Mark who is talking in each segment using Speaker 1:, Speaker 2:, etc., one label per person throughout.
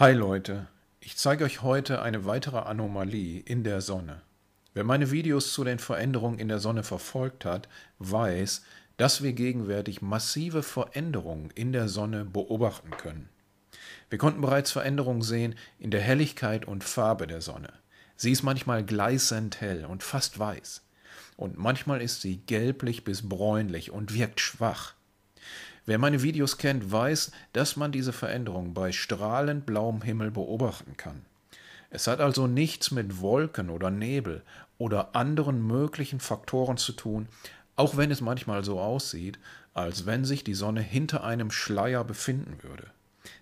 Speaker 1: Hi Leute, ich zeige euch heute eine weitere Anomalie in der Sonne. Wer meine Videos zu den Veränderungen in der Sonne verfolgt hat, weiß, dass wir gegenwärtig massive Veränderungen in der Sonne beobachten können. Wir konnten bereits Veränderungen sehen in der Helligkeit und Farbe der Sonne. Sie ist manchmal gleißend hell und fast weiß. Und manchmal ist sie gelblich bis bräunlich und wirkt schwach. Wer meine Videos kennt, weiß, dass man diese Veränderung bei strahlend blauem Himmel beobachten kann. Es hat also nichts mit Wolken oder Nebel oder anderen möglichen Faktoren zu tun, auch wenn es manchmal so aussieht, als wenn sich die Sonne hinter einem Schleier befinden würde.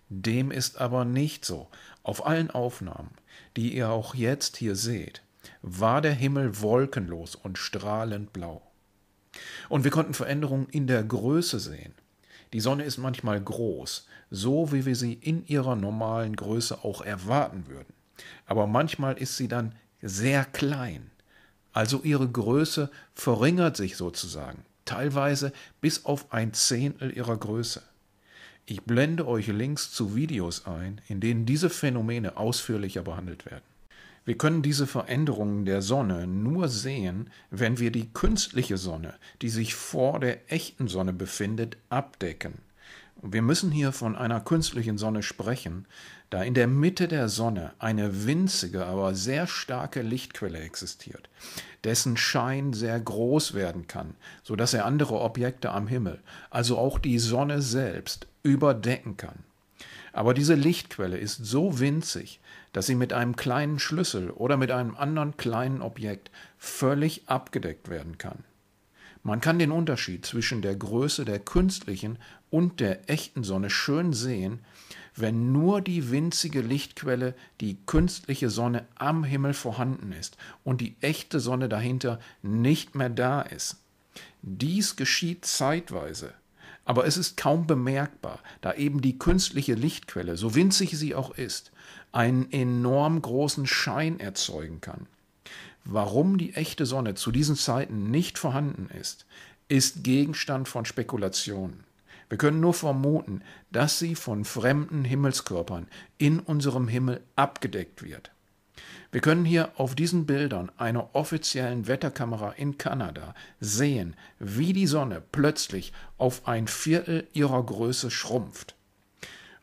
Speaker 1: Dem ist aber nicht so. Auf allen Aufnahmen, die ihr auch jetzt hier seht, war der Himmel wolkenlos und strahlend blau. Und wir konnten Veränderungen in der Größe sehen. Die Sonne ist manchmal groß, so wie wir sie in ihrer normalen Größe auch erwarten würden. Aber manchmal ist sie dann sehr klein. Also ihre Größe verringert sich sozusagen, teilweise bis auf ein Zehntel ihrer Größe. Ich blende euch Links zu Videos ein, in denen diese Phänomene ausführlicher behandelt werden. Wir können diese Veränderungen der Sonne nur sehen, wenn wir die künstliche Sonne, die sich vor der echten Sonne befindet, abdecken. Wir müssen hier von einer künstlichen Sonne sprechen, da in der Mitte der Sonne eine winzige, aber sehr starke Lichtquelle existiert, dessen Schein sehr groß werden kann, so dass er andere Objekte am Himmel, also auch die Sonne selbst, überdecken kann. Aber diese Lichtquelle ist so winzig, dass sie mit einem kleinen Schlüssel oder mit einem anderen kleinen Objekt völlig abgedeckt werden kann. Man kann den Unterschied zwischen der Größe der künstlichen und der echten Sonne schön sehen, wenn nur die winzige Lichtquelle, die künstliche Sonne am Himmel vorhanden ist und die echte Sonne dahinter nicht mehr da ist. Dies geschieht zeitweise, aber es ist kaum bemerkbar, da eben die künstliche Lichtquelle, so winzig sie auch ist, einen enorm großen Schein erzeugen kann. Warum die echte Sonne zu diesen Zeiten nicht vorhanden ist, ist Gegenstand von Spekulationen. Wir können nur vermuten, dass sie von fremden Himmelskörpern in unserem Himmel abgedeckt wird. Wir können hier auf diesen Bildern einer offiziellen Wetterkamera in Kanada sehen, wie die Sonne plötzlich auf ein Viertel ihrer Größe schrumpft.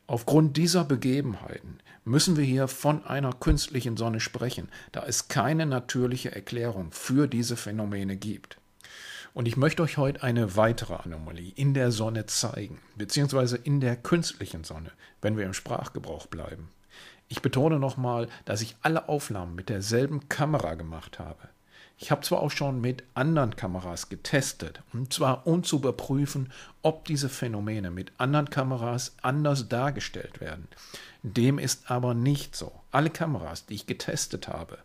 Speaker 1: Aufgrund dieser Begebenheiten müssen wir hier von einer künstlichen Sonne sprechen, da es keine natürliche Erklärung für diese Phänomene gibt. Und ich möchte euch heute eine weitere Anomalie in der Sonne zeigen, beziehungsweise in der künstlichen Sonne, wenn wir im Sprachgebrauch bleiben. Ich betone nochmal, dass ich alle Aufnahmen mit derselben Kamera gemacht habe. Ich habe zwar auch schon mit anderen Kameras getestet, und zwar um zu überprüfen, ob diese Phänomene mit anderen Kameras anders dargestellt werden. Dem ist aber nicht so. Alle Kameras, die ich getestet habe,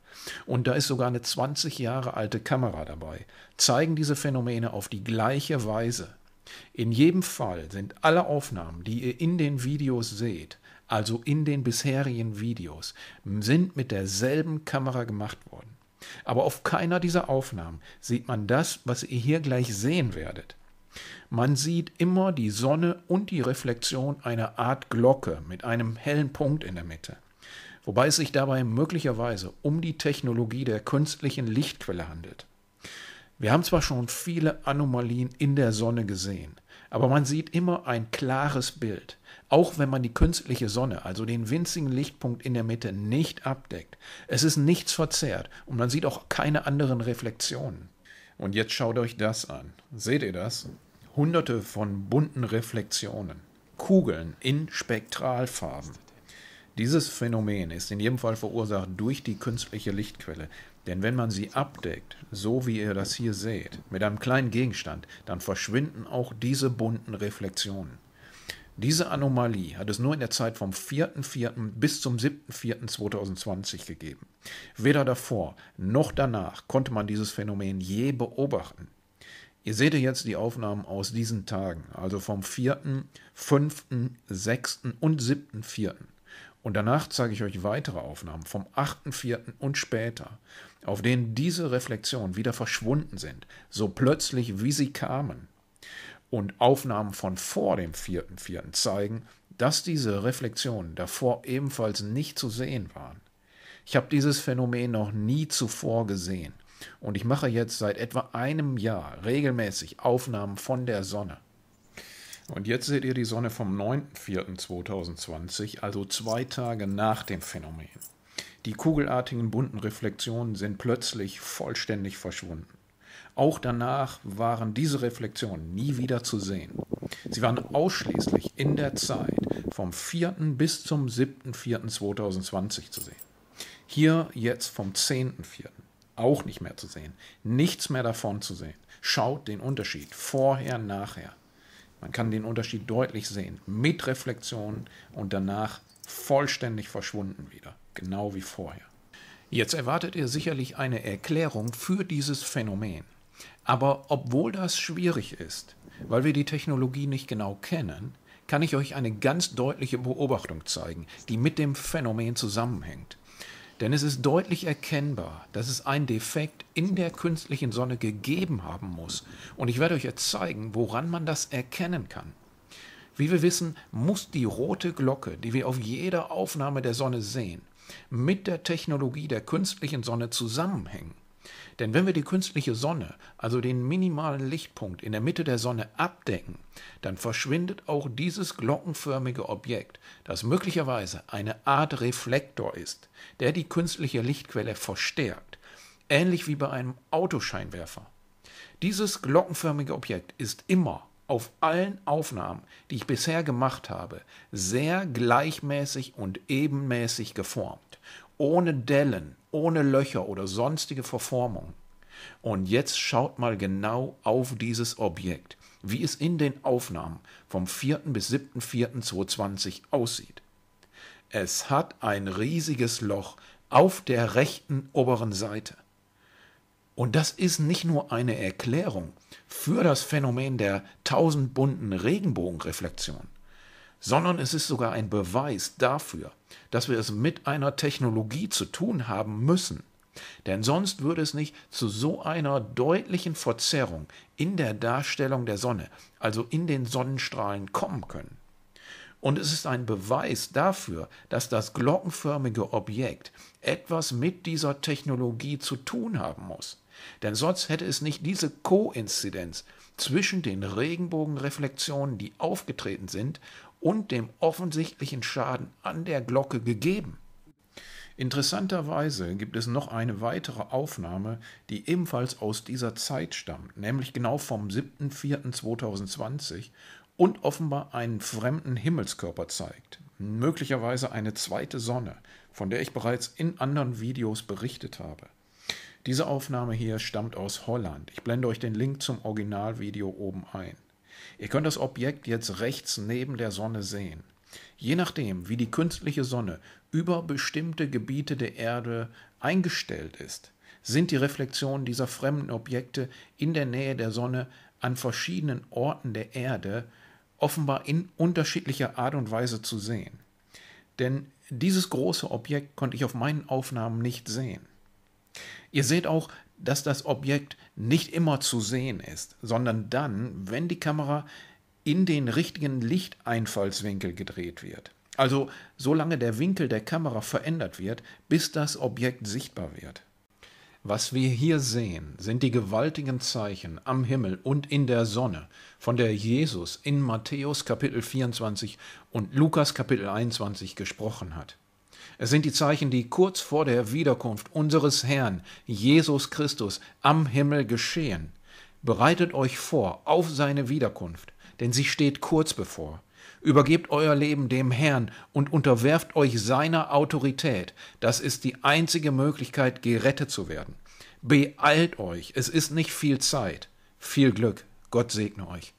Speaker 1: und da ist sogar eine 20 Jahre alte Kamera dabei, zeigen diese Phänomene auf die gleiche Weise. In jedem Fall sind alle Aufnahmen, die ihr in den Videos seht, also in den bisherigen Videos, sind mit derselben Kamera gemacht worden. Aber auf keiner dieser Aufnahmen sieht man das, was ihr hier gleich sehen werdet. Man sieht immer die Sonne und die Reflexion einer Art Glocke mit einem hellen Punkt in der Mitte, wobei es sich dabei möglicherweise um die Technologie der künstlichen Lichtquelle handelt. Wir haben zwar schon viele Anomalien in der Sonne gesehen, aber man sieht immer ein klares Bild. Auch wenn man die künstliche Sonne, also den winzigen Lichtpunkt in der Mitte, nicht abdeckt. Es ist nichts verzerrt und man sieht auch keine anderen Reflexionen. Und jetzt schaut euch das an. Seht ihr das? Hunderte von bunten Reflexionen. Kugeln in Spektralfarben. Dieses Phänomen ist in jedem Fall verursacht durch die künstliche Lichtquelle. Denn wenn man sie abdeckt, so wie ihr das hier seht, mit einem kleinen Gegenstand, dann verschwinden auch diese bunten Reflexionen. Diese Anomalie hat es nur in der Zeit vom 4.4. bis zum 7.4.2020 gegeben. Weder davor noch danach konnte man dieses Phänomen je beobachten. Ihr seht jetzt die Aufnahmen aus diesen Tagen, also vom 4., 5., 6. und 7.4. Und danach zeige ich euch weitere Aufnahmen vom 8.4. und später, auf denen diese Reflexionen wieder verschwunden sind, so plötzlich wie sie kamen. Und Aufnahmen von vor dem 4.4. zeigen, dass diese Reflexionen davor ebenfalls nicht zu sehen waren. Ich habe dieses Phänomen noch nie zuvor gesehen und ich mache jetzt seit etwa einem Jahr regelmäßig Aufnahmen von der Sonne. Und jetzt seht ihr die Sonne vom 9.04.2020, also zwei Tage nach dem Phänomen. Die kugelartigen bunten Reflexionen sind plötzlich vollständig verschwunden. Auch danach waren diese Reflexionen nie wieder zu sehen. Sie waren ausschließlich in der Zeit vom 4. bis zum 7.04.2020 zu sehen. Hier jetzt vom 10.04. auch nicht mehr zu sehen. Nichts mehr davon zu sehen. Schaut den Unterschied vorher, nachher. Man kann den Unterschied deutlich sehen. Mit Reflexion und danach vollständig verschwunden wieder. Genau wie vorher. Jetzt erwartet ihr sicherlich eine Erklärung für dieses Phänomen. Aber obwohl das schwierig ist, weil wir die Technologie nicht genau kennen, kann ich euch eine ganz deutliche Beobachtung zeigen, die mit dem Phänomen zusammenhängt. Denn es ist deutlich erkennbar, dass es einen Defekt in der künstlichen Sonne gegeben haben muss. Und ich werde euch jetzt zeigen, woran man das erkennen kann. Wie wir wissen, muss die rote Glocke, die wir auf jeder Aufnahme der Sonne sehen, mit der Technologie der künstlichen Sonne zusammenhängen. Denn wenn wir die künstliche Sonne, also den minimalen Lichtpunkt in der Mitte der Sonne abdecken, dann verschwindet auch dieses glockenförmige Objekt, das möglicherweise eine Art Reflektor ist, der die künstliche Lichtquelle verstärkt, ähnlich wie bei einem Autoscheinwerfer. Dieses glockenförmige Objekt ist immer auf allen Aufnahmen, die ich bisher gemacht habe, sehr gleichmäßig und ebenmäßig geformt ohne Dellen, ohne Löcher oder sonstige Verformung. Und jetzt schaut mal genau auf dieses Objekt, wie es in den Aufnahmen vom 4. bis 7.4.2020 aussieht. Es hat ein riesiges Loch auf der rechten oberen Seite. Und das ist nicht nur eine Erklärung für das Phänomen der tausend bunten Regenbogenreflexion sondern es ist sogar ein Beweis dafür, dass wir es mit einer Technologie zu tun haben müssen. Denn sonst würde es nicht zu so einer deutlichen Verzerrung in der Darstellung der Sonne, also in den Sonnenstrahlen, kommen können. Und es ist ein Beweis dafür, dass das glockenförmige Objekt etwas mit dieser Technologie zu tun haben muss. Denn sonst hätte es nicht diese Koinzidenz zwischen den Regenbogenreflexionen, die aufgetreten sind, und dem offensichtlichen Schaden an der Glocke gegeben. Interessanterweise gibt es noch eine weitere Aufnahme, die ebenfalls aus dieser Zeit stammt, nämlich genau vom 7.4.2020 und offenbar einen fremden Himmelskörper zeigt, möglicherweise eine zweite Sonne, von der ich bereits in anderen Videos berichtet habe. Diese Aufnahme hier stammt aus Holland. Ich blende euch den Link zum Originalvideo oben ein. Ihr könnt das Objekt jetzt rechts neben der Sonne sehen. Je nachdem, wie die künstliche Sonne über bestimmte Gebiete der Erde eingestellt ist, sind die Reflexionen dieser fremden Objekte in der Nähe der Sonne an verschiedenen Orten der Erde offenbar in unterschiedlicher Art und Weise zu sehen. Denn dieses große Objekt konnte ich auf meinen Aufnahmen nicht sehen. Ihr seht auch, dass das Objekt nicht immer zu sehen ist, sondern dann, wenn die Kamera in den richtigen Lichteinfallswinkel gedreht wird. Also solange der Winkel der Kamera verändert wird, bis das Objekt sichtbar wird. Was wir hier sehen, sind die gewaltigen Zeichen am Himmel und in der Sonne, von der Jesus in Matthäus Kapitel 24 und Lukas Kapitel 21 gesprochen hat. Es sind die Zeichen, die kurz vor der Wiederkunft unseres Herrn, Jesus Christus, am Himmel geschehen. Bereitet euch vor auf seine Wiederkunft, denn sie steht kurz bevor. Übergebt euer Leben dem Herrn und unterwerft euch seiner Autorität. Das ist die einzige Möglichkeit, gerettet zu werden. Beeilt euch, es ist nicht viel Zeit. Viel Glück, Gott segne euch.